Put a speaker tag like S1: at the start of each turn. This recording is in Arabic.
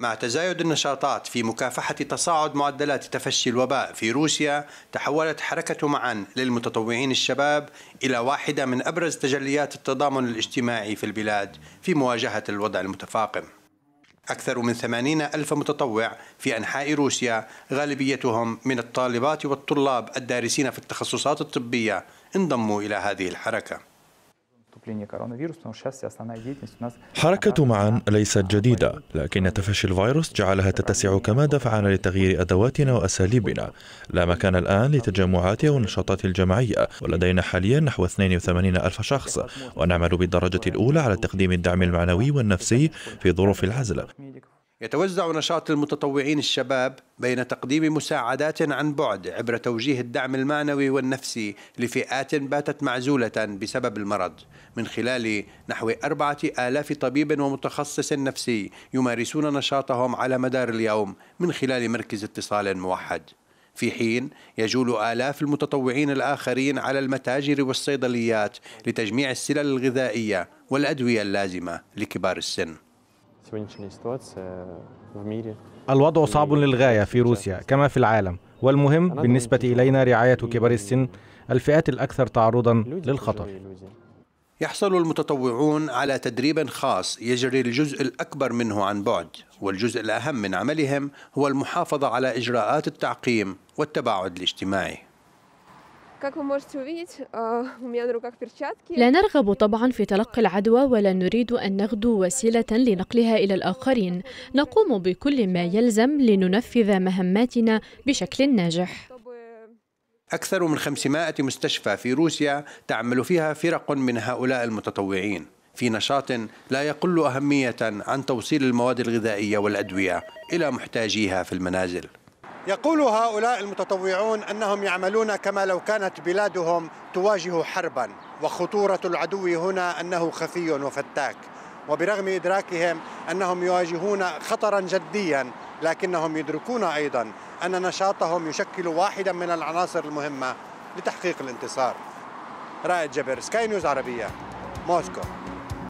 S1: مع تزايد النشاطات في مكافحة تصاعد معدلات تفشي الوباء في روسيا تحولت حركة معا للمتطوعين الشباب إلى واحدة من أبرز تجليات التضامن الاجتماعي في البلاد في مواجهة الوضع المتفاقم أكثر من ثمانين ألف متطوع في أنحاء روسيا غالبيتهم من الطالبات والطلاب الدارسين في التخصصات الطبية انضموا إلى هذه الحركة
S2: حركة معا ليست جديدة لكن تفشي الفيروس جعلها تتسع كما دفعنا لتغيير أدواتنا وأساليبنا لا مكان الآن لتجمعات أو النشاطات الجماعية ولدينا حاليا نحو 82 ألف شخص ونعمل بالدرجة الأولى على تقديم الدعم المعنوي والنفسي في ظروف العزلة
S1: يتوزع نشاط المتطوعين الشباب بين تقديم مساعدات عن بعد عبر توجيه الدعم المعنوي والنفسي لفئات باتت معزولة بسبب المرض من خلال نحو أربعة آلاف طبيب ومتخصص نفسي يمارسون نشاطهم على مدار اليوم من خلال مركز اتصال موحد في حين يجول آلاف المتطوعين الآخرين على المتاجر والصيدليات لتجميع السلل الغذائية والأدوية اللازمة لكبار السن
S2: آه، الوضع صعب للغاية في روسيا كما في العالم والمهم بالنسبة إلينا رعاية كبار السن الفئات الأكثر تعرضا للخطر
S1: يحصل المتطوعون على تدريب خاص يجري الجزء الأكبر منه عن بعد والجزء الأهم من عملهم هو المحافظة على إجراءات التعقيم والتباعد الاجتماعي Э, لا نرغب
S2: طبعا في تلقي العدوى ولا نريد أن نغدو وسيلة لنقلها إلى الآخرين نقوم بكل ما يلزم لننفذ مهماتنا بشكل ناجح
S1: أكثر من 500 مستشفى في روسيا تعمل فيها فرق من هؤلاء المتطوعين في نشاط لا يقل أهمية عن توصيل المواد الغذائية والأدوية إلى محتاجيها في المنازل
S3: يقول هؤلاء المتطوعون انهم يعملون كما لو كانت بلادهم تواجه حربا وخطوره العدو هنا انه خفي وفتاك وبرغم ادراكهم انهم يواجهون خطرا جديا لكنهم يدركون ايضا ان نشاطهم يشكل واحدا من العناصر المهمه لتحقيق الانتصار رائد جبر سكاي نيوز عربيه موسكو